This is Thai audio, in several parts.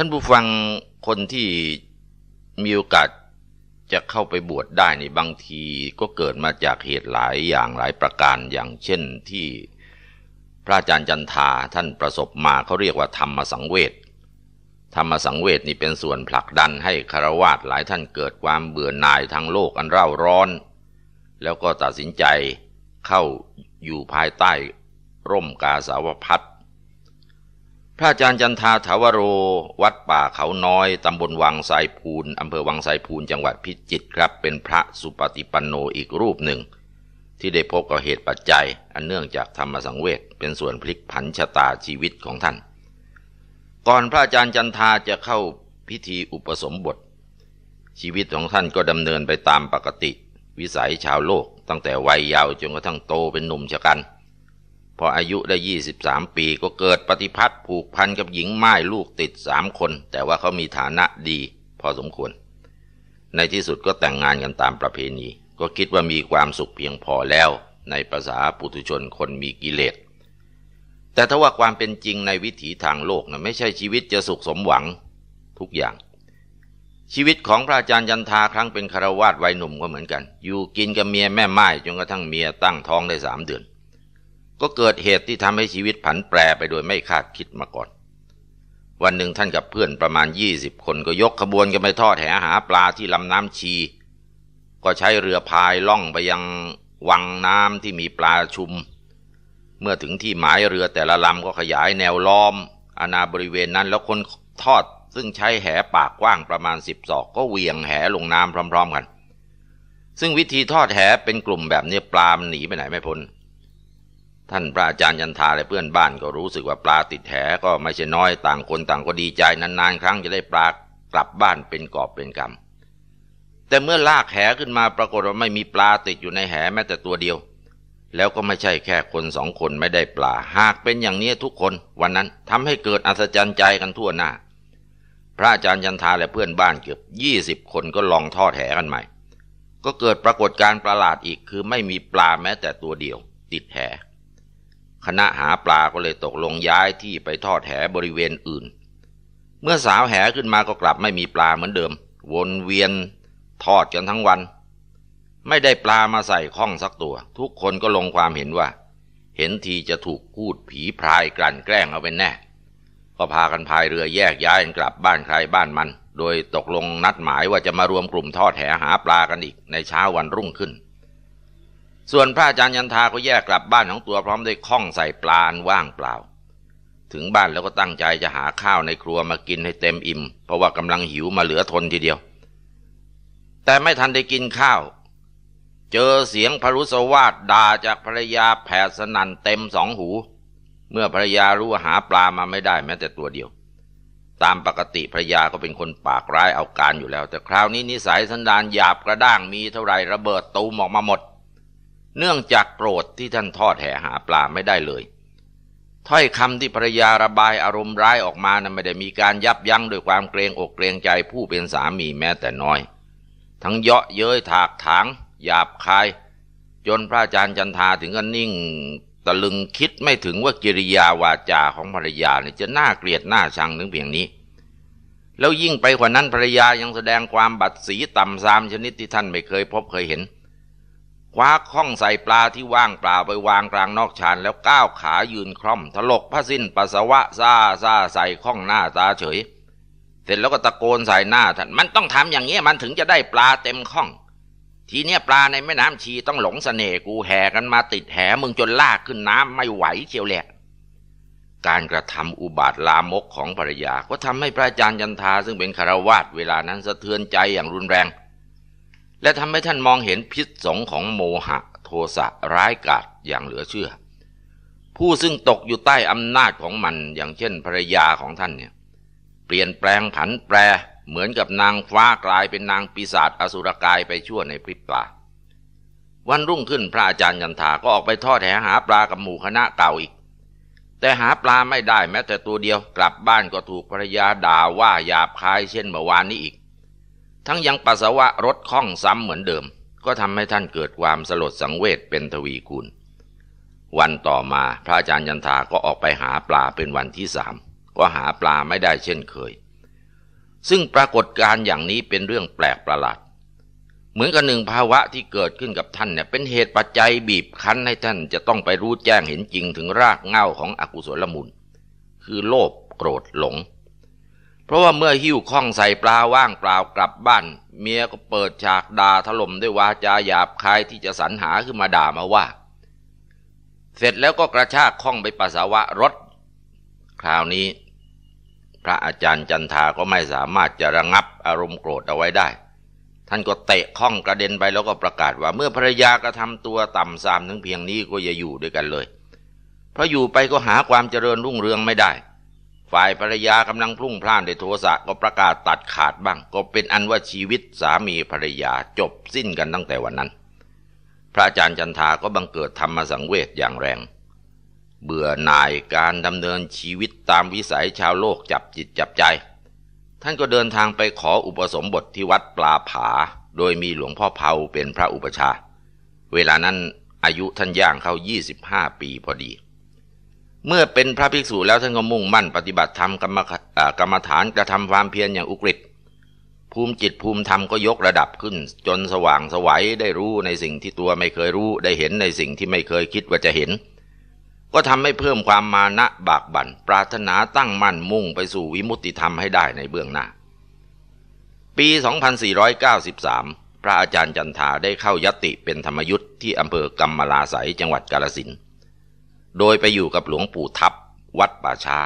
ท่านผู้ฟังคนที่มีโอกาสจะเข้าไปบวชได้ในบางทีก็เกิดมาจากเหตุหลายอย่างหลายประการอย่างเช่นที่ พระอาจารย์จันทาท่านประสบมาเขาเรียกว่าธรรมสังเวช ธรรมสังเวชนี่เป็นส่วนผลักดันให้คารวะหลายท่านเกิดความเบื่อหน่ายทางโลกอันเร่าร้อน แล้วก็ตัดสินใจเข้าอยู่ภายใต้ร่มกาสาวพัดพระอาจารย์จันทาถาวโร วัดป่าเขาน้อยตำบลวังไซพูนอำเภอวังไซพูนจังหวัดพิจิตรครับเป็นพระสุปฏิปันโนอีกรูปหนึ่ง ที่ได้พบกับเหตุปัจจัยอันเนื่องจากธรรมสังเวชเป็นส่วนพลิก ผันชะตาชีวิตของท่าน ก่อนพระอาจารย์จันทาจะเข้าพิธีอุปสมบท ชีวิตของท่านก็ดำเนินไปตามปกติ วิสัยชาวโลก ตั้งแต่วัยยาวจนกระทั่งโตเป็นหนุ่มชะกันพออายุได้23 ปี ก็เกิดปฏิพัทธ์ผูกพัน กับหญิงไม้ลูกติดสามคน แต่ว่าเขามีฐานะดีพอสมควร ในที่สุดก็แต่งงานกันตามประเพณี ก็คิดว่ามีความสุขเพียงพอแล้ว ในภาษาปุถุชนคนมีกิเลสแต่ถ้าว่าความเป็นจริงในวิถีทางโลกนะไม่ใช่ชีวิตจะสุขสมหวังทุกอย่าง ชีวิตของพระอาจารย์ยันทาครั้งเป็นคารวาสวัยหนุ่มก็เหมือนกัน อยู่กินกับเมียแม่ไม้จนกระทั่งเมียตั้งท้องได้สามเดือนก็เกิดเหตุที่ทำให้ชีวิตผันแปรไปโดยไม่คาดคิดมาก่อน วันหนึ่งท่านกับเพื่อนประมาณ 20 คนก็ยกขบวนกันไปทอดแหหาปลาที่ลำน้ำชี ก็ใช้เรือพายล่องไปยังวังน้ำที่มีปลาชุม เมื่อถึงที่หมายเรือแต่ละลำก็ขยายแนวล้อม อาณาบริเวณนั้นแล้วคนทอดซึ่งใช้แหปากกว้างประมาณสิบศอกก็เหวี่ยงแหลงน้ำพร้อมๆ กัน ซึ่งวิธีทอดแหเป็นกลุ่มแบบนี้ปลามันหนีไปไหนไม่พ้นท่านพระอาจารย์ยันทาและเพื่อนบ้านก็รู้สึกว่าปลาติดแหก็ไม่ใช่น้อยต่างคนต่างก็ดีใจนานๆครั้งจะได้ปลากลับบ้านเป็นกอบเป็นกำแต่เมื่อลากแหขึ้นมาปรากฏว่าไม่มีปลาติดอยู่ในแหแม้แต่ตัวเดียว แล้วก็ไม่ใช่แค่คนสองคนไม่ได้ปลาหากเป็นอย่างนี้ทุกคน วันนั้นทำให้เกิดอัศจรรย์ใจกันทั่วหน้า พระอาจารย์ยันทาและเพื่อนบ้านเกือบยี่สิบคนก็ลองทอดแหกันใหม่ ก็เกิดปรากฏการณ์ประหลาดอีกคือไม่มีปลาแม้แต่ตัวเดียว ติดแหคณะหาปลาก็เลยตกลงย้ายที่ไปทอดแหบริเวณอื่น เมื่อสาวแหขึ้นมาก็กลับไม่มีปลาเหมือนเดิม วนเวียนทอดกันทั้งวัน ไม่ได้ปลามาใส่ข้องสักตัว ทุกคนก็ลงความเห็นว่า เห็นทีจะถูกพูดผีพรายกลั่นแกล้งเอาเป็นแน่ก็พากันพายเรือแยกย้ายกันกลับบ้านใครบ้านมัน โดยตกลงนัดหมายว่าจะมารวมกลุ่มทอดแหหาปลากันอีกในเช้าวันรุ่งขึ้นส่วนพระอาจารย์ยันทาก็แยกกลับบ้านของตัวพร้อมด้วยข้องใส่ปลาว่างเปล่า ถึงบ้านแล้วก็ตั้งใจจะหาข้าวในครัวมากินให้เต็มอิ่มเพราะว่ากำลังหิวมาเหลือทนทีเดียว แต่ไม่ทันได้กินข้าว เจอเสียงพรุสวาดด่าจากภรรยาแผ่สนันเต็มสองหู เมื่อภรรยารู้ว่าหาปลามาไม่ได้ แม้แต่ตัวเดียว ตามปกติภรรยาก็เป็นคนปากร้ายเอาการอยู่แล้ว แต่คราวนี้นิสัยสันดานหยาบกระด้าง มีเท่าไรระเบิดตูมออกมาหมดเนื่องจากโกรธที่ท่านทอดแห่หาปลาไม่ได้เลย ถ้อยคำที่ภรรยาระบายอารมณ์ร้ายออกมานั้นไม่ได้มีการยับยั้งด้วยความเกรงอกเกรงใจผู้เป็นสามีแม้แต่น้อย ทั้งเยาะเย้ยถากถางหยาบคาย จนพระอาจารย์จันทาถึงกับนิ่งตะลึงคิดไม่ถึงว่ากิริยาวาจาของภรรยาเนี่ยจะน่าเกลียดน่าชังถึงเพียงนี้ แล้วยิ่งไปกว่านั้นภรรยายังแสดงความบัดสีต่ำซามชนิดที่ท่านไม่เคยพบเคยเห็นคว้าข้องใส่ปลาที่ว่างปล่าไปวางกลางนอกชานแล้วก้าวขายืนคล่อมถลกผ้าสิ้นปัสสาวะซาซาใส่ข้องหน้าตาเฉย เสร็จแล้วก็ตะโกนใส่หน้าท่าน มันต้องทำอย่างนี้มันถึงจะได้ปลาเต็มข้อง ทีเนี้ยปลาในแม่น้ำชีต้องหลงสเสน่ห์กูแห่กันมาติดแหมึงจนลากขึ้นน้ำไม่ไหวเชียวแหละ การกระทำอุบาทลามกของภรรยา ก็ทำให้พระอาจารย์ยันทา ซึ่งเป็นคารวาสเวลานั้นสะเทือนใจอย่างรุนแรงและทำให้ท่านมองเห็นพิษสงของโมหะโทสะร้ายกาจอย่างเหลือเชื่อ ผู้ซึ่งตกอยู่ใต้อำนาจของมันอย่างเช่นภรรยาของท่านเนี่ยเปลี่ยนแปลงผันแปรเหมือนกับนางฟ้ากลายเป็นนางปีศาจอสุรกายไปชั่วในพริบตาวันรุ่งขึ้นพระอาจารย์ยันทาก็ออกไปทอดแหหาปลากับหมู่คณะเก่าอีก แต่หาปลาไม่ได้แม้แต่ตัวเดียวกลับบ้านก็ถูกภรรยาด่าว่าหยาบคายเช่นเมื่อวานนี้อีกทั้งยังปัสสาวะรถข้องซ้ำเหมือนเดิม ก็ทำให้ท่านเกิดความสลดสังเวชเป็นทวีคูณวันต่อมาพระอาจารย์ยันทาก็ออกไปหาปลาเป็นวันที่สามก็หาปลาไม่ได้เช่นเคย ซึ่งปรากฏการอย่างนี้เป็นเรื่องแปลกประหลาดเหมือนกับหนึ่งภาวะที่เกิดขึ้นกับท่านเนี่ยเป็นเหตุปัจจัยบีบคั้นให้ท่านจะต้องไปรู้แจ้งเห็นจริงถึงรากเหง้าของอกุศลมุนคือโลภโกรธหลงเพราะว่าเมื่อหิ้วข้องใส่ปลาว่างเปล่ากลับบ้าน เมียก็เปิดฉากด่าถล่มด้วยวาจาหยาบคายที่จะสรรหาขึ้นมาด่ามาว่า เสร็จแล้วก็กระชากข้องไปปัสสาวะรถ คราวนี้ พระอาจารย์จันทาก็ไม่สามารถจะระงับอารมณ์โกรธเอาไว้ได้ ท่านก็เตะข้องกระเด็นไปแล้วก็ประกาศว่าเมื่อภรรยากระทำตัวต่ำสามถึงเพียงนี้ก็อย่าอยู่ด้วยกันเลยเพราะอยู่ไปก็หาความเจริญรุ่งเรืองไม่ได้ฝ่ายภรรยากำลังพลุ่งพล่านในโทสะก็ประกาศตัดขาดบ้าง ก็เป็นอันว่า ชีวิตสามีภรรยาจบสิ้นกันตั้งแต่วันนั้น พระอาจารย์จันทาก็บังเกิดธรรมสังเวชอย่างแรง เบื่อหน่ายการดำเนินชีวิตตามวิสัยชาวโลกจับจิตจับใจ ท่านก็เดินทางไปขออุปสมบทที่วัดปลาผาโดยมีหลวงพ่อเผาเป็นพระอุปชาเวลานั้นอายุท่านย่างเข้า25 ปีพอดีเมื่อเป็นพระภิกษุแล้วท่านก็มุ่งมั่นปฏิบัติธรรมกรรมกรรมฐานกระทาความเพียรอย่างอุกฤษภูมิจิตภูมิธรรมก็ยกระดับขึ้น จนสว่างสวัยได้รู้ในสิ่งที่ตัวไม่เคยรู้ได้เห็นในสิ่งที่ไม่เคยคิดว่าจะเห็น ก็ทำให้เพิ่มความมานะบากบัน่น ปรารถนาตั้งมั่นมุ่งไปสู่วิมุตติธรรมให้ได้ในเบื้องหน้าปี 2493 พระอาจารย์จันทาได้เข้ายติเป็นธรรมยุทธ์ที่อำเภอกำมลาสายจังหวัดกาลสิน์โดยไปอยู่กับหลวงปู่ทับวัดป่าชา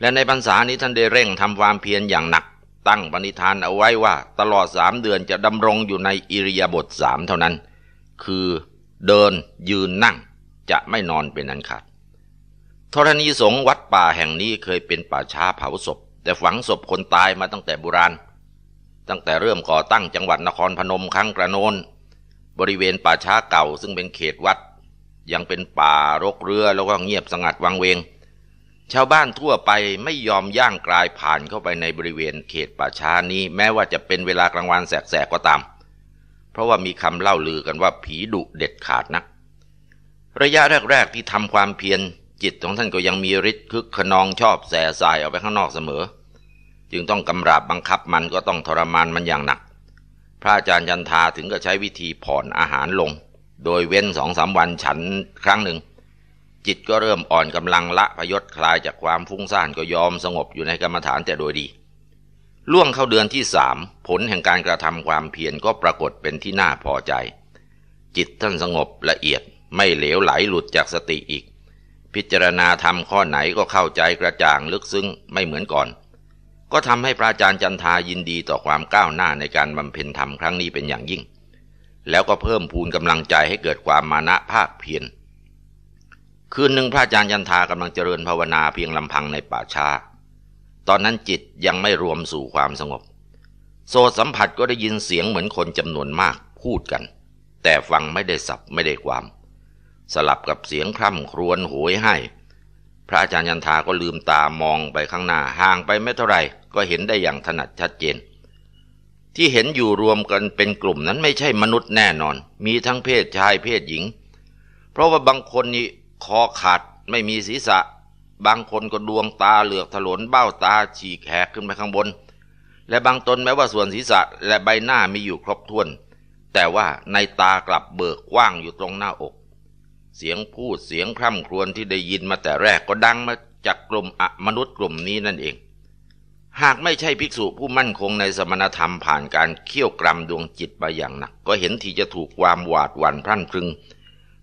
และในพรรษานี้ท่านได้เร่งทำความเพียรอย่างหนัก ตั้งปณิธานเอาไว้ว่าตลอดสามเดือนจะดำรงอยู่ในอิริยาบถสามเท่านั้น คือเดินยืนนั่งจะไม่นอนเป็นอันขาดธรณีสงวัดป่าแห่งนี้เคยเป็นป่าช้าเผาศพ แต่ฝังศพคนตายมาตั้งแต่โบราณตั้งแต่เริ่มก่อตั้งจังหวัดนครพนมครั้งกระโนน บริเวณป่าช้าเก่าซึ่งเป็นเขตวัดยังเป็นป่ารกเรือแล้วก็เงียบสงัดวังเวง ชาวบ้านทั่วไปไม่ยอมย่างกลายผ่านเข้าไปในบริเวณเขตป่าช้านี้แม้ว่าจะเป็นเวลากลางวันแสกๆก็ตาม เพราะว่ามีคำเล่าลือกันว่าผีดุเด็ดขาดนัก ระยะแรกๆที่ทำความเพียรจิตของท่านก็ยังมีฤทธิ์คึกขนองชอบแส่สายออกไปข้างนอกเสมอ จึงต้องกำราบบังคับมันก็ต้องทรมานมันอย่างหนัก พระอาจารย์ยันทาถึงก็ใช้วิธีผ่อนอาหารลงโดยเว้นสองสามวันฉันครั้งหนึ่ง จิตก็เริ่มอ่อนกำลังละพยศคลายจากความฟุ้งซ่านก็ยอมสงบอยู่ในกรรมฐานแต่โดยดี ล่วงเข้าเดือนที่สามผลแห่งการกระทำความเพียรก็ปรากฏเป็นที่น่าพอใจ จิตท่านสงบละเอียดไม่เหลวไหลหลุดจากสติอีก พิจารณาทำข้อไหนก็เข้าใจกระจ่างลึกซึ้งไม่เหมือนก่อน ก็ทำให้พระอาจารย์จันทายินดีต่อความก้าวหน้าในการบำเพ็ญธรรมครั้งนี้เป็นอย่างยิ่งแล้วก็เพิ่มพูนกำลังใจให้เกิดความมานะภาคเพียรคืนหนึ่ง พระอาจารย์ยันทากำลังเจริญภาวนาเพียงลำพังในป่าชา้า ตอนนั้นจิตยังไม่รวมสู่ความสงบโซสัมผัสก็ได้ยินเสียงเหมือนคนจำนวนมากพูดกัน แต่ฟังไม่ได้สับไม่ได้ความ สลับกับเสียงคร่ำครวญโหยให้ พระอาจารย์ยันทาก็ลืมตามองไปข้างหน้าห่างไปไม่เท่าไหร่ก็เห็นได้อย่างถนัดชัดเจนเที่เห็นอยู่รวมกันเป็นกลุ่มนั้นไม่ใช่มนุษย์แน่นอน มีทั้งเพศชายเพศหญิง เพราะว่าบางคนนี่คอขาดไม่มีศีรษะ บางคนก็ดวงตาเหลือกถลน เบ้าตาฉีกแหกขึ้นไปข้างบน และบางตนแม้ว่าส่วนศีรษะและใบหน้ามีอยู่ครบถ้วน แต่ว่าในตากลับเบิกกว้างอยู่ตรงหน้าอก เสียงพูดเสียงคร่ำครวญที่ได้ยินมาแต่แรกก็ดังมาจากกลุ่มอมนุษย์กลุ่มนี้นั่นเองหากไม่ใช่ภิกษุผู้มั่นคงในสมณธรรมผ่านการเขี่ยวกรรมดวงจิตไปอย่างหนัก ก็เห็นทีจะถูกความหวาดหวั่นพรั่นพรึง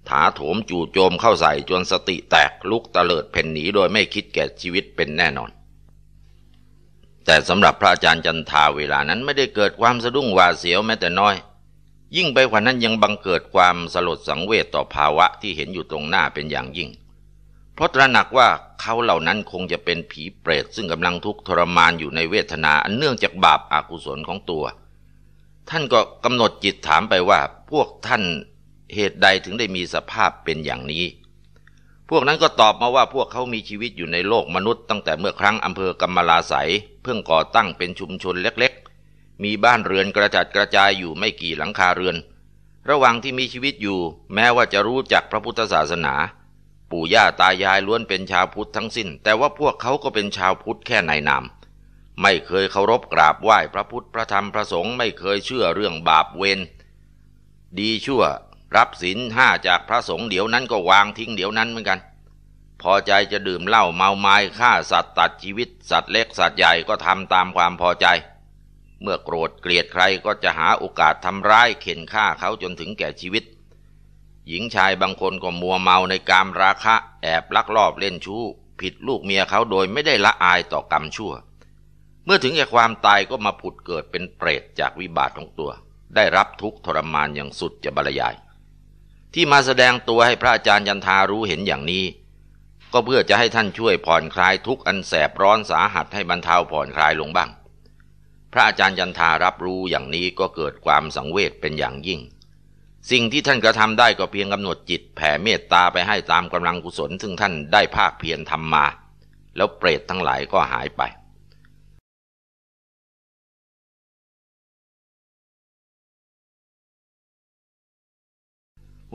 ถาโถมจู่โจมเข้าใส่จนสติแตกลุกตะเลิดเพ่นหนีโดยไม่คิดแก่ชีวิตเป็นแน่นอน แต่สำหรับพระอาจารย์จันทาเวลานั้นไม่ได้เกิดความสะดุ้งหวาดเสียวแม้แต่น้อย ยิ่งไปกว่านั้นยังบังเกิดความสลดสังเวชต่อภาวะที่เห็นอยู่ตรงหน้าเป็นอย่างยิ่งเพราะตระหนักว่าเขาเหล่านั้นคงจะเป็นผีเปรต ซึ่งกำลังทุกข์ทรมานอยู่ในเวทนาอันเนื่องจากบาปอากุศลของตัว ท่านก็กำหนดจิตถามไปว่า พวกท่านเหตุใดถึงได้มีสภาพเป็นอย่างนี้ พวกนั้นก็ตอบมาว่าพวกเขามีชีวิตอยู่ในโลกมนุษย์ตั้งแต่เมื่อครั้งอำเภอกำมลาสายเพิ่งก่อตั้งเป็นชุมชนเล็กๆ มีบ้านเรือนกระจัดกระจายอยู่ไม่กี่หลังคาเรือน ระหว่างที่มีชีวิตอยู่ แม้ว่าจะรู้จักพระพุทธศาสนาปู่ย่าตายายล้วนเป็นชาวพุทธทั้งสิ้นแต่ว่าพวกเขาก็เป็นชาวพุทธแค่ในนามไม่เคยเคารพกราบไหว้พระพุทธพระธรรมพระสงฆ์ไม่เคยเชื่อเรื่องบาปเวรดีชั่วรับศีลห้าจากพระสงฆ์เดี๋ยวนั้นก็วางทิ้งเดี๋ยวนั้นเหมือนกัน พอใจจะดื่มเหล้าเมาไม้ฆ่าสัตว์ตัดชีวิต สัตว์เล็กสัตว์ใหญ่ก็ทำตามความพอใจ เมื่อโกรธเกลียดใครก็จะหาโอกาสทำร้ายเข็นฆ่าเขาจนถึงแก่ชีวิตหญิงชายบางคนก็มัวเมาในกามราคะ แอบลักลอบเล่นชู้ ผิดลูกเมียเขาโดยไม่ได้ละอายต่อกรรมชั่ว เมื่อถึงแก่ความตายก็มาผุดเกิดเป็นเปรตจากวิบาตของตัว ได้รับทุกทรมานอย่างสุดจะบรรยาย ที่มาแสดงตัวให้พระอาจารย์ยันทารู้เห็นอย่างนี้ ก็เพื่อจะให้ท่านช่วยผ่อนคลายทุกอันแสบร้อนสาหัสให้บรรเทาผ่อนคลายลงบ้าง พระอาจารย์ยันทารับรู้อย่างนี้ก็เกิดความสังเวชเป็นอย่างยิ่งสิ่งที่ท่านกระทำได้ก็เพียงกำหนดจิตแผ่เมตตาไปให้ตามกำลังกุศลซึ่งท่านได้ภาคเพียรทำมา แล้วเปรตทั้งหลายก็หายไป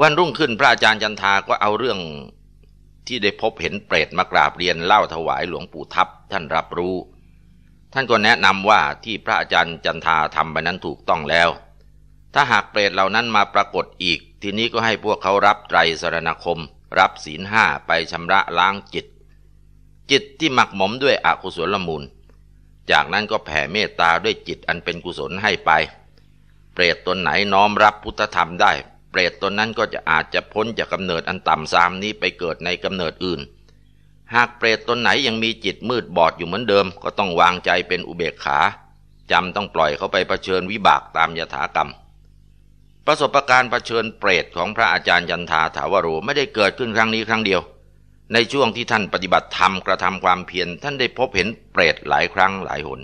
วันรุ่งขึ้นพระอาจารย์จันทาก็เอาเรื่องที่ได้พบเห็นเปรตมากราบเรียนเล่าถวายหลวงปู่ทับท่านรับรู้ ท่านก็แนะนำว่าที่พระอาจารย์จันทาทำไปนั้นถูกต้องแล้วถ้าหากเปรตเหล่านั้นมาปรากฏอีก ทีนี้ก็ให้พวกเขารับไตรสรณคม รับศีลห้าไปชำระล้างจิต จิตที่หมักหมมด้วยอกุศลมูล จากนั้นก็แผ่เมตตาด้วยจิตอันเป็นกุศลให้ไป เปรตตนไหนน้อมรับพุทธธรรมได้ เปรตตนนั้นก็จะอาจจะพ้นจากกำเนิดอันต่ำซามนี้ไปเกิดในกำเนิดอื่น หากเปรตตนไหนยังมีจิตมืดบอดอยู่เหมือนเดิม ก็ต้องวางใจเป็นอุเบกขาจำต้องปล่อยเขาไปเผชิญวิบากตามยถากรรมประสบการณ์เผชิญเปรตของพระอาจารย์ยันทาถาวโรไม่ได้เกิดขึ้นครั้งนี้ครั้งเดียว ในช่วงที่ท่านปฏิบัติธรรมกระทำความเพียรท่านได้พบเห็นเปรตหลายครั้งหลายหน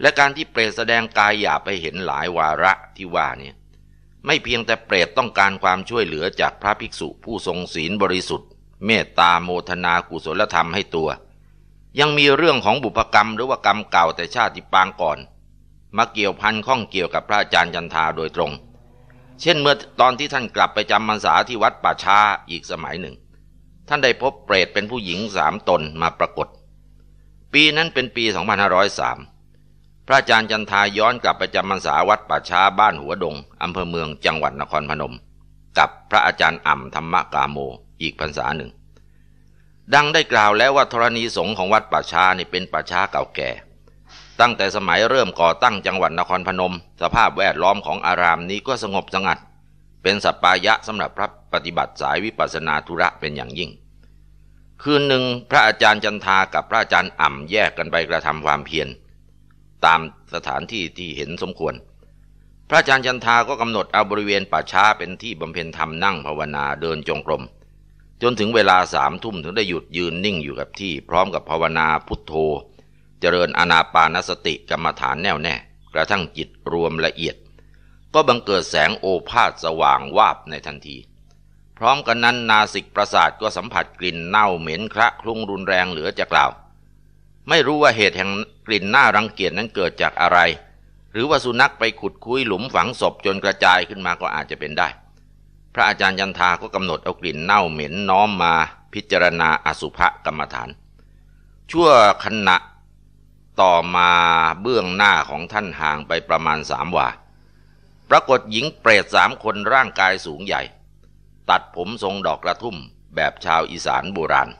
และการที่เปรตแสดงกายหยาบไปเห็นหลายวาระที่ว่านี้ไม่เพียงแต่เปรตต้องการความช่วยเหลือจากพระภิกษุผู้ทรงศีลบริสุทธิ์ เมตตาโมทนากุศลธรรมให้ตัว ยังมีเรื่องของบุพกรรมหรือว่ากรรมเก่าแต่ชาติปางก่อนมาเกี่ยวพันข้องเกี่ยวกับพระอาจารย์ยันทาโดยตรงเช่นเมื่อตอนที่ท่านกลับไปจำพรรษาที่วัดป่าช้าอีกสมัยหนึ่ง ท่านได้พบเปรตเป็นผู้หญิงสามตนมาปรากฏ ปีนั้นเป็นปี 2503 พระอาจารย์จันทาย้อนกลับไปจำพรรษาวัดป่าช้าบ้านหัวดงอำเภอเมืองจังหวัดนครพนม กับพระอาจารย์อ่ำธรรมกาโมอีกพรรษาหนึ่ง ดังได้กล่าวแล้วว่าธรณีสงของวัดป่าช้านี่เป็นป่าช้าเก่าแก่ตั้งแต่สมัยเริ่มก่อตั้งจังหวัดนครพนม สภาพแวดล้อมของอารามนี้ก็สงบสงัด เป็นสัปปายะสำหรับพระปฏิบัติสายวิปัสนาธุระเป็นอย่างยิ่ง คืนหนึ่งพระอาจารย์จันทากับพระอาจารย์อ่ำแยกกันไปกระทำความเพียรตามสถานที่ที่เห็นสมควร พระอาจารย์จันทาก็กำหนดเอาบริเวณป่าช้าเป็นที่บำเพ็ญธรรมนั่งภาวนาเดินจงกรมจนถึงเวลาสามทุ่มถึงได้หยุดยืนนิ่งอยู่กับที่พร้อมกับภาวนาพุทโธเจริญอนาปานสติกรรมฐานแน่วแน่ กระทั่งจิตรวมละเอียด ก็บังเกิดแสงโอภาสสว่างวาบในทันที พร้อมกันนั้นนาสิกประสาทก็สัมผัสกลิ่นเน่าเหม็นคระคลุ้งรุนแรงเหลือจะกล่าว ไม่รู้ว่าเหตุแห่งกลิ่นหน้ารังเกียจนั้นเกิดจากอะไร หรือว่าสุนัขไปขุดคุยหลุมฝังศพจนกระจายขึ้นมาก็อาจจะเป็นได้ พระอาจารย์ยันทาก็กำหนดเอากลิ่นเน่าเหม็นน้อมมาพิจารณาอสุภกรรมฐาน ชั่วขณะต่อมาเบื้องหน้าของท่านห่างไปประมาณสามวาปรากฏหญิงเปรตสามคนร่างกายสูงใหญ่ ตัดผมทรงดอกกระทุ่มแบบชาวอีสานโบราณ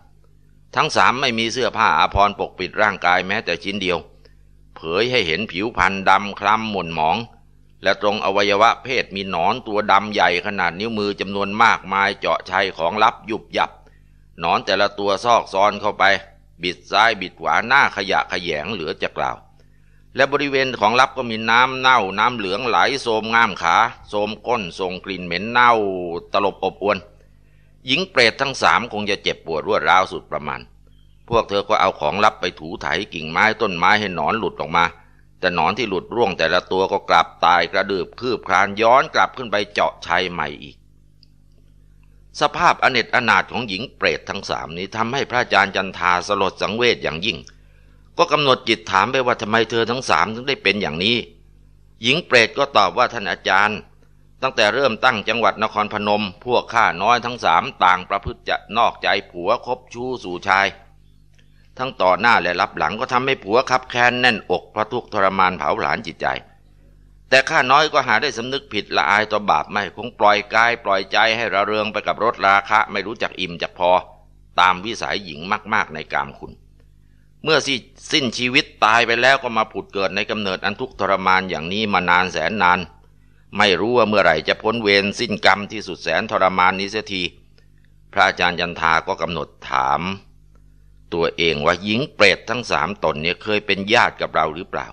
ทั้งสามไม่มีเสื้อผ้าอาภรปกปิดร่างกายแม้แต่ชิ้นเดียว เผยให้เห็นผิวพรรณดำคล้ำหม่นหมอง และตรงอวัยวะเพศมีหนอนตัวดำใหญ่ขนาดนิ้วมือจำนวนมากมายเจาะชัยของลับยุบยับหนอนแต่ละตัวซอกซ้อนเข้าไปบิดซ้ายบิดขวาหน้าขยะขยแงเหลือจะกล่าวและบริเวณของลับก็มีน้ำเน่า น้ำเหลืองไหลโสมงามขาโสมก้นทรงกลิ่นเหม็นเน่าตลบอบอวน หญิงเปรตทั้งสามคงจะเจ็บปวดรวดร้าวสุดประมาณ พวกเธอก็เอาของลับไปถูไถ กิ่งไม้ต้นไม้ให้หนอนหลุดออกมา แต่หนอนที่หลุดร่วงแต่ละตัวก็กลับตายกระดืบคืบคลานย้อนกลับขึ้นไปเจาะชัยใหม่อีกสภาพอเนจอนาถของหญิงเปรตทั้งสามนี้ทำให้พระอาจารย์จันทาสลดสังเวชอย่างยิ่ง ก็กำหนดจิตถามไปว่าทำไมเธอทั้งสามถึงได้เป็นอย่างนี้ หญิงเปรตก็ตอบว่าท่านอาจารย์ ตั้งแต่เริ่มตั้งจังหวัดนครพนม พวกข้าน้อยทั้งสามต่างประพฤติจะนอกใจผัวคบชู้สู่ชาย ทั้งต่อหน้าและรับหลังก็ทำให้ผัวขับแค้นแน่นอกเพราะทุกทรมานเผาหลานจิตใจแต่ข้าน้อยก็หาได้สำนึกผิดละอายต่อบาปไม่คงปล่อยกายปล่อยใจให้ระเริงไปกับรถราคะ ไม่รู้จักอิ่มจักพอ ตามวิสัยหญิงมากๆ ในกามคุณ เมื่อสิสิ้นชีวิตตายไปแล้วก็มาผุดเกิดในกำเนิดอันทุกทรมานอย่างนี้มานานแสนนาน ไม่รู้ว่าเมื่อไหร่จะพ้นเวรสิ้นกรรมที่สุดแสนทรมานนี้เสียที พระอาจารย์ยันทาก็กำหนดถาม ตัวเองว่าหญิงเปรตทั้งสามตนเนี่ยเคยเป็นญาติกับเราหรือเปล่า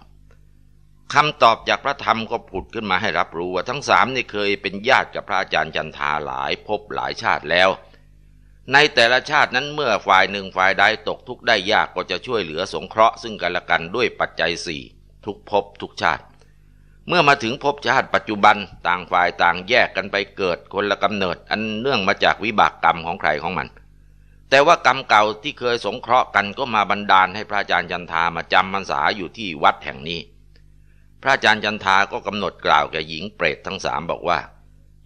คำตอบจากพระธรรมก็ผุดขึ้นมาให้รับรู้ว่าทั้งสามนี่เคยเป็นญาติกับพระอาจารย์จันทาหลายพบหลายชาติแล้ว ในแต่ละชาตินั้นเมื่อฝ่ายหนึ่งฝ่ายใดตกทุกข์ได้ยากก็จะช่วยเหลือสงเคราะห์ซึ่งกันและกันด้วยปัจจัยสี่ทุกพบทุกชาติ เมื่อมาถึงพบชาติปัจจุบันต่างฝ่ายต่างแยกกันไปเกิดคนละกำเนิดอันเนื่องมาจากวิบากกรรมของใครของมัน แต่ว่ากรรมเก่าที่เคยสงเคราะห์กันก็มาบันดาลให้พระอาจารย์จันทามาจำพรรษาอยู่ที่วัดแห่งนี้ระอาจารย์จันทาก็กำหนดกล่าวแก่หญิงเปรตทั้งสามบอกว่า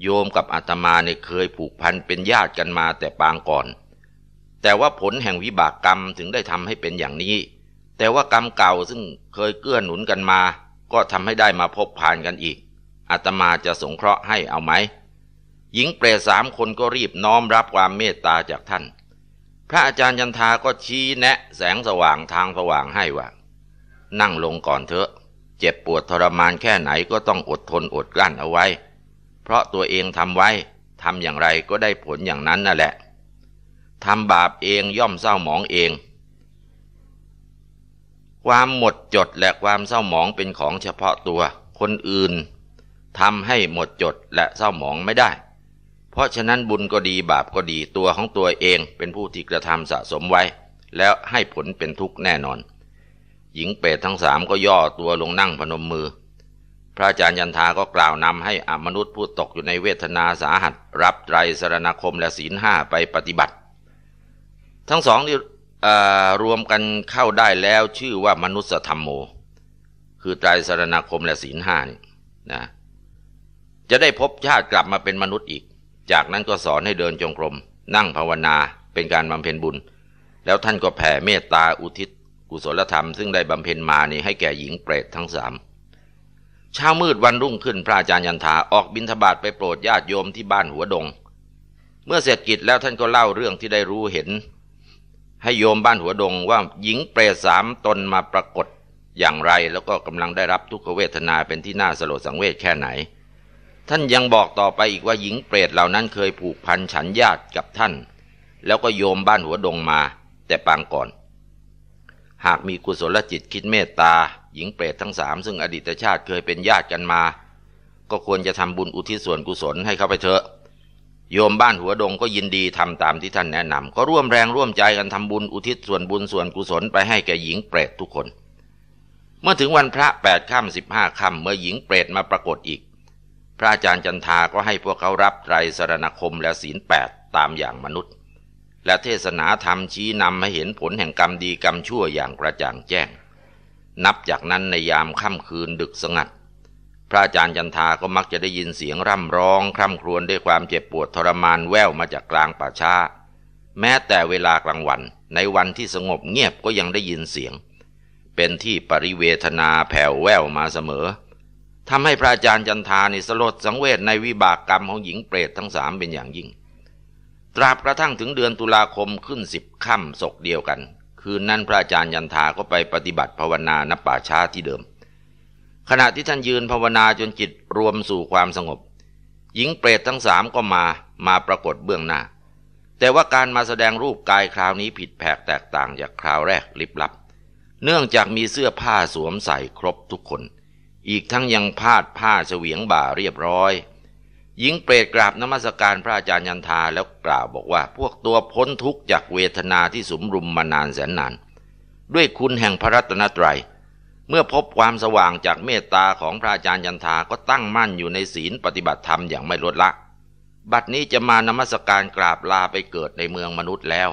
โยมกับอาตมาเนี่ยเคยผูกพันเป็นญาติกันมาแต่ปางก่อน แต่ว่าผลแห่งวิบากกรรมถึงได้ทำให้เป็นอย่างนี้ แต่ว่ากรรมเก่าซึ่งเคยเกื้อหนุนกันมาก็ทำให้ได้มาพบผ่านกันอีกอาตมาจะสงเคราะห์ให้เอาไหมหญิงเปรตสามคนก็รีบน้อมรับความเมตตาจากท่าน พระอาจารย์ยันทาก็ชี้แนะ แสงสว่างทางสว่างให้ว่า นั่งลงก่อนเถอะเจ็บปวดทรมานแค่ไหนก็ต้องอดทนอดกลั้นเอาไว้ เพราะตัวเองทำไว้ทำอย่างไรก็ได้ผลอย่างนั้นนั่นแหละทำบาปเองย่อมเศร้าหมองเอง ความหมดจดและความเศร้าหมองเป็นของเฉพาะตัว คนอื่นทำให้หมดจดและเศร้าหมองไม่ได้ เพราะฉะนั้นบุญก็ดีบาปก็ดีตัวของตัวเองเป็นผู้ที่กระทำสะสมไว้ แล้วให้ผลเป็นทุกข์แน่นอนหญิงเปรตทั้งสามก็ย่อตัวลงนั่งพนมมือ พระอาจารย์ยันทาก็กล่าวนำให้อมนุษย์ผู้ตกอยู่ในเวทนาสาหัส รับไตรสรณคมและศีลห้าไปปฏิบัติ ทั้งสองนี่รวมกันเข้าได้แล้วชื่อว่ามนุษยธรรมโม คือไตรสรณคมและศีลห้านี่นะ จะได้พบชาติกลับมาเป็นมนุษย์อีก จากนั้นก็สอนให้เดินจงกรมนั่งภาวนาเป็นการบำเพ็ญบุญ แล้วท่านก็แผ่เมตตาอุทิศกุศลธรรม ซึ่งได้บำเพ็ญมานี่ให้แก่หญิงเปรตทั้งสามเช้ามืดวันรุ่งขึ้นพระอาจารย์ยันถาออกบิณฑบาตไปโปรดญาติโยมที่บ้านหัวดง เมื่อเสร็จกิจแล้วท่านก็เล่าเรื่องที่ได้รู้เห็น ให้โยมบ้านหัวดงว่าหญิงเปรตสามตนมาปรากฏ อย่างไรแล้วก็กำลังได้รับทุกขเวทนาเป็นที่น่าสลดสังเวชแค่ไหน ท่านยังบอกต่อไปอีกว่าหญิงเปรตเหล่านั้นเคยผูกพันฉันญาติกับท่าน แล้วก็โยมบ้านหัวดงมา แต่ปางก่อนหากมีกุศลจิตคิดเมตตา หญิงเปรตทั้งสามซึ่งอดีตชาติเคยเป็นญาติกันมา ก็ควรจะทำบุญอุทิศส่วนกุศลให้เขาไปเถอะ โยมบ้านหัวดงก็ยินดีทำตามที่ท่านแนะนำก็ร่วมแรงร่วมใจกันทำบุญอุทิศส่วนบุญส่วนกุศลไปให้แก่หญิงเปรตทุกคนเมื่อถึงวันพระแปดค่ำสิบห้าค่ำเมื่อหญิงเปรตมาปรากฏอีก พระอาจารย์จันทา ก็ให้พวกเขารับไตรสรณคมและศีลแปดตามอย่างมนุษย์และเทศนาธรรมชี้นำให้เห็นผลแห่งกรรมดีกรรมชั่วอย่างกระจ่างแจ้ง นับจากนั้นในยามค่ำคืนดึกสงัด พระอาจารย์จันทาก็มักจะได้ยินเสียงร่ำร้อง คร่ำครวญด้วยความเจ็บปวดทรมานแว่วมาจากกลางป่าช้า แม้แต่เวลากลางวันในวันที่สงบเงียบก็ยังได้ยินเสียง เป็นที่ปริเวทนาแผ่วแว่วมาเสมอทำให้พระอาจารย์จันทานิสลดสังเวชในวิบากกรรมของหญิงเปรตทั้งสามเป็นอย่างยิ่งตราบกระทั่งถึงเดือนตุลาคมขึ้นสิบค่ำศกเดียวกัน คืนนั้นพระอาจารย์ยันทาก็ไปปฏิบัติภาวนาณป่าช้าที่เดิม ขณะที่ท่านยืนภาวนาจนจิตรวมสู่ความสงบ หญิงเปรตทั้งสามก็มามาปรากฏเบื้องหน้า แต่ว่าการมาแสดงรูปกายคราวนี้ผิดแผกแตกต่างจากคราวแรกลิบลับ เนื่องจากมีเสื้อผ้าสวมใส่ครบทุกคน อีกทั้งยังพาดผ้าเฉวียงบ่าเรียบร้อยญิงเปรตกราบนมัสการพระอาจารย์ยันทาแล้วกล่าวบอกว่า พวกตัวพ้นทุกข์ จากเวทนาที่สมรุมมานานแสนนาน ด้วยคุณแห่งพระรัตนตรยัยเมื่อพบความสว่างจากเมตตาของพระอาจารย์ยันทาก็ตั้งมั่นอยู่ในศีลปฏิบัติธรรมอย่างไม่ลดละ บัดนี้จะมานมัสการกราบลาไปเกิดในเมืองมนุษย์แล้ว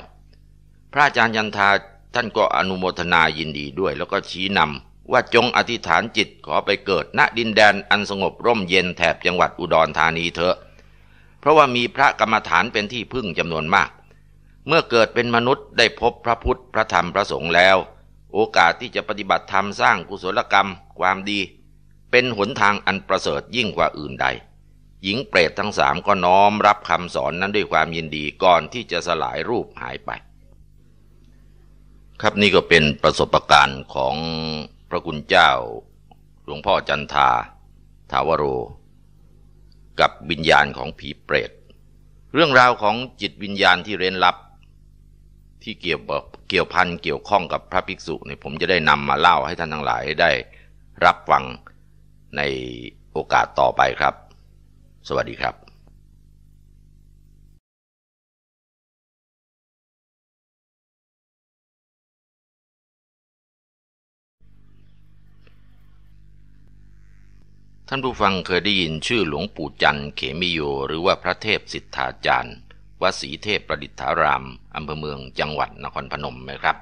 พระอาจารย์ยันทาท่านก็อนุโมทนายินดีด้วยแล้วก็ชี้นำว่าจงอธิษฐานจิตขอไปเกิดณดินแดนอันสงบร่มเย็นแถบจังหวัดอุดรธานีเถอะ เพราะว่ามีพระกรรมฐานเป็นที่พึ่งจำนวนมาก เมื่อเกิดเป็นมนุษย์ได้พบพระพุทธพระธรรมพระสงฆ์แล้ว โอกาสที่จะปฏิบัติธรรม สร้างกุศลกรรมความดี เป็นหนทางอันประเสริฐยิ่งกว่าอื่นใด หญิงเปรตทั้งสามก็น้อมรับคำสอนนั้นด้วยความยินดีก่อนที่จะสลายรูปหายไป ครับนี่ก็เป็นประสบการณ์ของพระคุณเจ้า หลวงพ่อจันทาทาวโร กับวิญญาณของผีเปรตเรื่องราวของจิตวิญญาณที่เร้นลับ ที่เกี่ยวเกี่ยวพันเกี่ยวข้องกับพระภิกษุเนี่ยผมจะได้นำมาเล่าให้ท่านทั้งหลายได้รับฟังในโอกาสต่อไปครับ สวัสดีครับท่านผู้ฟังเคยได้ยินชื่อหลวงปู่จันเขมิโยหรือว่าพระเทพสิทธาจารย์วัดศรีเทพประดิษฐารามอำเภอเมืองจังหวัดนครพนมไหมครับ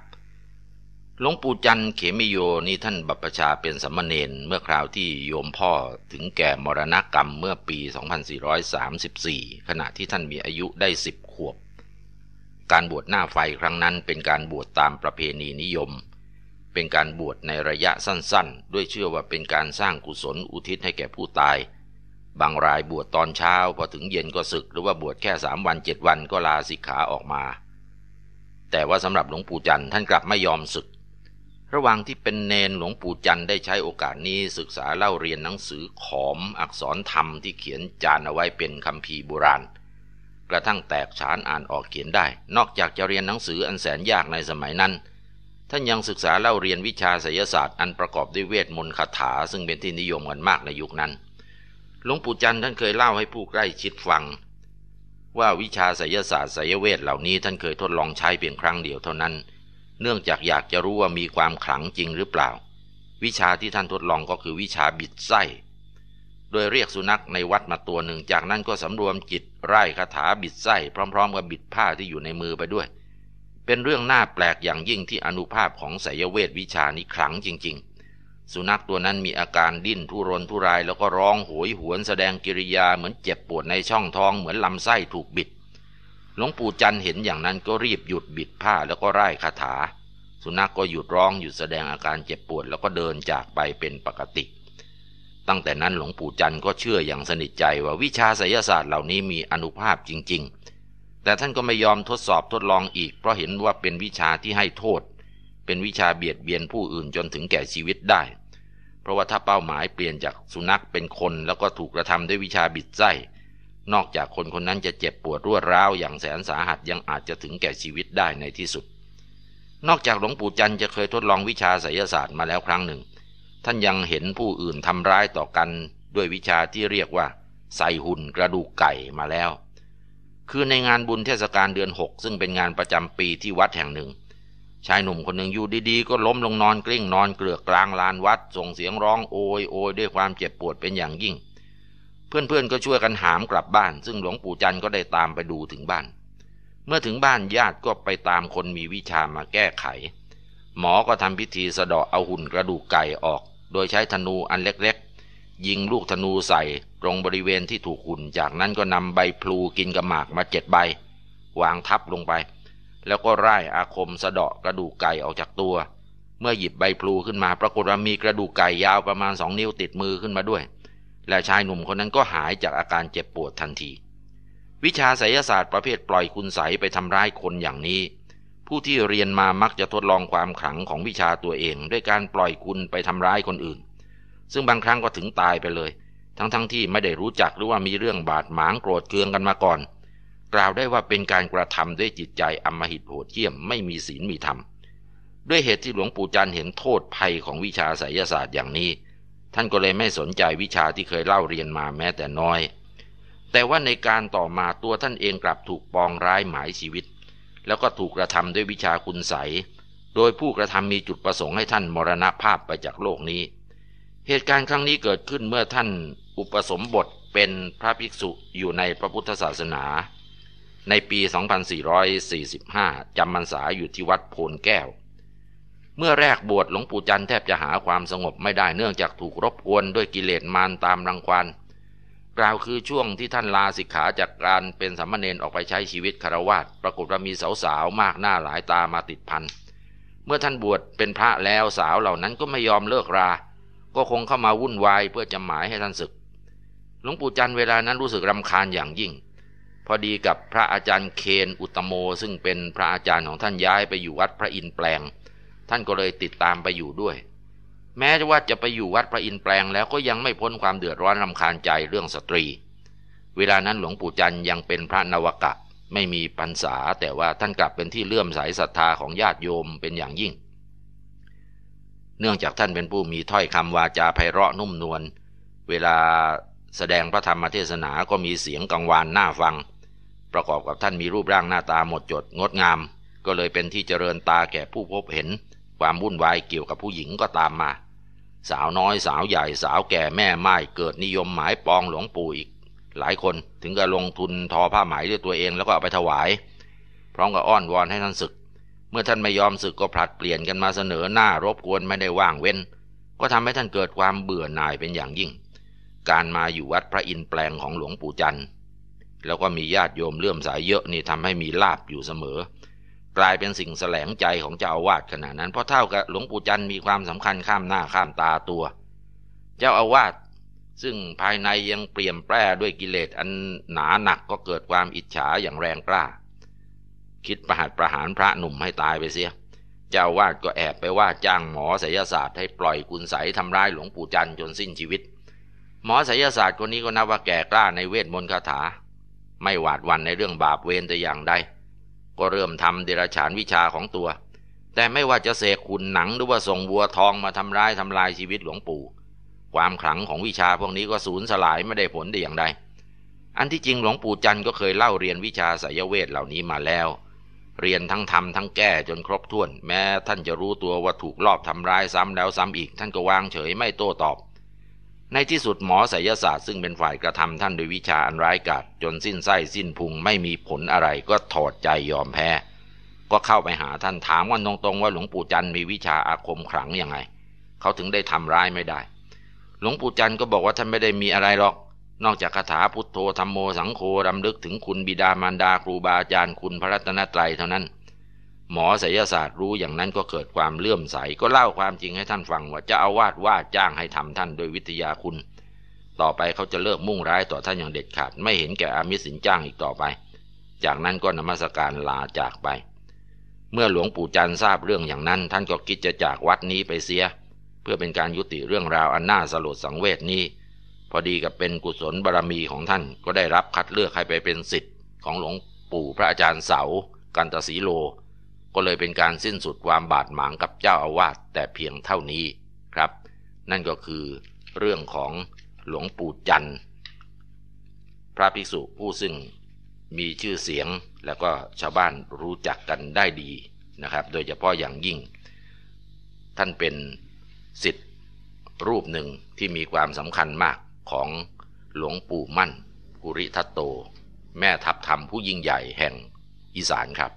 หลวงปู่จันเขมิโยนี่ท่านบัพปชาเป็นสัมมเนนเมื่อคราวที่โยมพ่อถึงแก่มรณกรรมเมื่อปี 2434 ขณะที่ท่านมีอายุได้ 10 ขวบ การบวชหน้าไฟครั้งนั้นเป็นการบวชตามประเพณีนิยมเป็นการบวชในระยะสั้นๆ ด้วยเชื่อว่าเป็นการสร้างกุศลอุทิศให้แก่ผู้ตาย บางรายบวชตอนเช้าพอถึงเย็นก็ศึก หรือว่าบวชแค่สามวันเจ็ดวันก็ลาสิกขาออกมา แต่ว่าสำหรับหลวงปู่จันทร์ท่านกลับไม่ยอมศึก ระหว่างที่เป็นเนนหลวงปู่จันทร์ได้ใช้โอกาสนี้ศึกษาเล่าเรียนหนังสือขอมอักษรธรรมที่เขียนจานเอาไว้เป็นคำพีโบราณ กระทั่งแตกฉานอ่านออกเขียนได้ นอกจากจะเรียนหนังสืออันแสนยากในสมัยนั้นท่านยังศึกษาเล่าเรียนวิชาไสยศาสตร์ อันประกอบด้วยเวทมนต์คาถา ซึ่งเป็นที่นิยมกันมากในยุคนั้น หลวงปู่จันท่านเคยเล่าให้ผู้ใกล้ชิดฟัง ว่าวิชาไสยศาสตร์ไสยเวทเหล่านี้ท่านเคยทดลองใช้เพียงครั้งเดียวเท่านั้น เนื่องจากอยากจะรู้ว่ามีความขลังจริงหรือเปล่า วิชาที่ท่านทดลองก็คือวิชาบิดไส้ โดยเรียกสุนัขในวัดมาตัวหนึ่ง จากนั้นก็สำรวมจิตไร้คาถาบิดไส้พร้อมๆกับบิดผ้าที่อยู่ในมือไปด้วยเป็นเรื่องน่าแปลกอย่างยิ่งที่อนุภาพของสายเวทวิชานี้ขลังจริงๆ สุนัขตัวนั้นมีอาการดิ้นทุรนทุรายแล้วก็ร้องโหยหวนแสดงกิริยาเหมือนเจ็บปวดในช่องท้องเหมือนลำไส้ถูกบิด หลวงปู่จันเห็นอย่างนั้นก็รีบหยุดบิดผ้าแล้วก็ไร้คาถา สุนัขกก็หยุดร้องหยุดแสดงอาการเจ็บปวดแล้วก็เดินจากไปเป็นปกติ ตั้งแต่นั้นหลวงปู่จันก็เชื่ออย่างสนิทใจว่าวิชาไสยศาสตร์เหล่านี้มีอนุภาพจริงแต่ท่านก็ไม่ยอมทดสอบทดลองอีก เพราะเห็นว่าเป็นวิชาที่ให้โทษ เป็นวิชาเบียดเบียนผู้อื่นจนถึงแก่ชีวิตได้เพราะว่าถ้าเป้าหมายเปลี่ยนจากสุนัขเป็นคนแล้วก็ถูกกระทำด้วยวิชาบิดไส้ นอกจากคนคนนั้นจะเจ็บปวดรวดร้าวอย่างแสนสาหัสยังอาจจะถึงแก่ชีวิตได้ในที่สุด นอกจากหลวงปู่จันจะเคยทดลองวิชาไสยศาสตร์มาแล้วครั้งหนึ่ง ท่านยังเห็นผู้อื่นทำร้ายต่อกันด้วยวิชาที่เรียกว่าใส่หุ่นกระดูกไก่มาแล้วคือในงานบุญเทศกาลเดือนหกซึ่งเป็นงานประจำปีที่วัดแห่งหนึ่งชายหนุ่มคนหนึ่งอยู่ดีๆก็ล้มลงนอนกลิ้งนอนเกลือกกลางลานวัด ส่งเสียงร้องโอยโอยด้วยความเจ็บปวดเป็นอย่างยิ่ง เพื่อนๆก็ช่วยกันหามกลับบ้าน ซึ่งหลวงปู่จันก็ได้ตามไปดูถึงบ้าน เมื่อถึงบ้านญาติก็ไปตามคนมีวิชามาแก้ไข หมอก็ทำพิธีสะเดาะเอาหุ่นกระดูกไก่ออกโดยใช้ธนูอันเล็กยิงลูกธนูใส่ ตรงบริเวณที่ถูกหุ่นจากนั้นก็นำใบพลูกินกระหมากมาเจ็ดใบวางทับลงไป แล้วก็ไล่อาคมสะเดาะกระดูกไก่ออกจากตัว เมื่อหยิบใบพลูขึ้นมา ปรากฏว่ามีกระดูกไก่ยาวประมาณสองนิ้วติดมือขึ้นมาด้วย และชายหนุ่มคนนั้นก็หายจากอาการเจ็บปวดทันที วิชาไสยศาสตร์ประเภทปล่อยคุณใสไปทำร้ายคนอย่างนี้ ผู้ที่เรียนมามักจะทดลองความขลังของวิชาตัวเองด้วยการปล่อยคุณไปทำร้ายคนอื่นซึ่งบางครั้งก็ถึงตายไปเลย ทั้งๆทที่ไม่ได้รู้จักหรือว่ามีเรื่องบาดหมางโกรธเคืองกันมาก่อนกล่าวได้ว่าเป็นการกระทำด้วยจิตใจอมหิตโหดเยี้ยมไม่มีศีลมีธรรมด้วยเหตุที่หลวงปู่จันเห็นโทษภัยของวิชาไสยศาสตร์อย่างนี้ ท่านก็เลยไม่สนใจวิชาที่เคยเล่าเรียนมาแม้แต่น้อย แต่ว่าในการต่อมาตัวท่านเองกลับถูกปองร้ายหมายชีวิต แล้วก็ถูกกระทำด้วยวิชาคุณใสโดยผู้กระทำมีจุดประสงค์ให้ท่านมรณภาพไปจากโลกนี้เหตุการณ์ครั้งนี้เกิดขึ้นเมื่อท่านอุปสมบทเป็นพระภิกษุอยู่ในพระพุทธศาสนา ในปี 2445 จำพรรษาอยู่ที่วัดโพนแก้ว เมื่อแรกบวชหลวงปู่จันแทบจะหาความสงบไม่ได้เนื่องจากถูกรบกวนด้วยกิเลสมารตามรังควานกล่าวคือช่วงที่ท่านลาสิกขาจากการเป็นสามเณรออกไปใช้ชีวิตคารวะปรากฏว่ามีสาวๆมากหน้าหลายตามาติดพันเมื่อท่านบวชเป็นพระแล้วสาวเหล่านั้นก็ไม่ยอมเลิกราก็คงเข้ามาวุ่นวายเพื่อจะหมายให้ท่านศึก หลวงปู่จันเวลานั้นรู้สึกรำคาญอย่างยิ่ง พอดีกับพระอาจารย์เคนอุตโมซึ่งเป็นพระอาจารย์ของท่านย้ายไปอยู่วัดพระอินแปลง ท่านก็เลยติดตามไปอยู่ด้วย แม้ว่าจะไปอยู่วัดพระอินแปลงแล้วก็ยังไม่พ้นความเดือดร้อนรำคาญใจเรื่องสตรี เวลานั้นหลวงปู่จันยังเป็นพระนวกะไม่มีพรรษาแต่ว่าท่านกลับเป็นที่เลื่อมใสศรัทธาของญาติโยมเป็นอย่างยิ่งเนื่องจากท่านเป็นผู้มีถ้อยคำวาจาไพเราะนุ่มนวล เวลาแสดงพระธรรมเทศนาก็มีเสียงกังวานน่าฟัง ประกอบกับท่านมีรูปร่างหน้าตาหมดจดงดงาม ก็เลยเป็นที่เจริญตาแก่ผู้พบเห็น ความวุ่นวายเกี่ยวกับผู้หญิงก็ตามมา สาวน้อยสาวใหญ่สาวแก่แม่ไม้เกิดนิยมหมายปองหลวงปู่อีก หลายคนถึงกับลงทุนทอผ้าไหมด้วยตัวเองแล้วก็เอาไปถวาย พร้อมกับอ้อนวอนให้ท่านศึกเมื่อท่านไม่ยอมศึกก็ผลัดเปลี่ยนกันมาเสนอหน้ารบกวนไม่ได้ว่างเว้น ก็ทำให้ท่านเกิดความเบื่อหน่ายเป็นอย่างยิ่ง การมาอยู่วัดพระอินแปลงของหลวงปู่จันทร์แล้วก็มีญาติโยมเลื่อมสายเยอะนี่ทำให้มีลาบอยู่เสมอ กลายเป็นสิ่งแสลงใจของเจ้าอาวาสขณะนั้นเพราะเท่ากับหลวงปู่จันทร์มีความสำคัญข้ามหน้าข้ามตาตัว เจ้าอาวาสซึ่งภายในยังเปลี่ยนแปรด้วยกิเลสอันหนาหนักก็เกิดความอิจฉาอย่างแรงกล้าคิดประหัตประหารพระหนุ่มให้ตายไปเสีย เจ้าวาดก็แอบไปว่าจ้างหมอศิยศาสตร์ให้ปล่อยคุณใสทำร้ายหลวงปู่จันจนสิ้นชีวิต หมอศิยศาสตร์คนนี้ก็นับว่าแก่กล้าในเวทมนต์คาถา ไม่หวาดวันในเรื่องบาปเวรแต่อย่างใด ก็เริ่มทำเดรัจฉานวิชาของตัว แต่ไม่ว่าจะเสกขุนหนังหรือว่าส่งวัวทองมาทำร้ายทำลายชีวิตหลวงปู่ ความขลังของวิชาพวกนี้ก็สูญสลายไม่ได้ผลแต่อย่างใด อันที่จริงหลวงปู่จันก็เคยเล่าเรียนวิชาสายเวทเหล่านี้มาแล้วเรียนทั้งทำทั้งแก้จนครบถ้วน แม้ท่านจะรู้ตัวว่าถูกลอบทำร้ายซ้ำแล้วซ้ำอีก ท่านก็วางเฉยไม่โต้ตอบ ในที่สุดหมอไสยศาสตร์ซึ่งเป็นฝ่ายกระทำท่านโดยวิชาอันร้ายกาจจนสิ้นไส้สิ้นพุงไม่มีผลอะไรก็ถอดใจยอมแพ้ ก็เข้าไปหาท่านถามกันตรงๆว่าหลวงปู่จันมีวิชาอาคมขลังยังไง เขาถึงได้ทำร้ายไม่ได้ หลวงปู่จันก็บอกว่าท่านไม่ได้มีอะไรหรอกนอกจากคาถาพุทโธธรรมโมสังโฆรำลึกถึงคุณบิดามารดาครูบาอาจารย์คุณพระรัตนตรัย เท่านั้น หมอศิลศาสตร์รู้อย่างนั้นก็เกิดความเลื่อมใสก็เล่าความจริงให้ท่านฟังว่าจะเอาวาดว่าจ้างให้ทำท่านโดยวิทยาคุณ ต่อไปเขาจะเลิกมุ่งร้ายต่อท่านอย่างเด็ดขาด ไม่เห็นแก่อามิสินจ้างอีกต่อไป จากนั้นก็นมัสการลาจากไป เมื่อหลวงปู่จันทร์ทราบเรื่องอย่างนั้นท่านก็คิดจะจากวัดนี้ไปเสีย เพื่อเป็นการยุติเรื่องราวอันน่าสลดสังเวชนี้พอดีกับเป็นกุศลบารรมีของท่านก็ได้รับคัดเลือกให้ไปเป็นสิทธิ์ของหลวงปู่พระอาจารย์เสา กันตศีโล ก็เลยเป็นการสิ้นสุดความบาดหมางกับเจ้าอาวาสแต่เพียงเท่านี้ครับ นั่นก็คือเรื่องของหลวงปู่จันทร์ พระภิกษุผู้ซึ่งมีชื่อเสียงแล้วก็ชาวบ้านรู้จักกันได้ดีนะครับ โดยเฉพาะอย่างยิ่ง ท่านเป็นสิทธิ์รูปหนึ่งที่มีความสำคัญมากของหลวงปู่มั่นภูริทัตโต แม่ทัพธรรมผู้ยิ่งใหญ่แห่ง อีสานครับ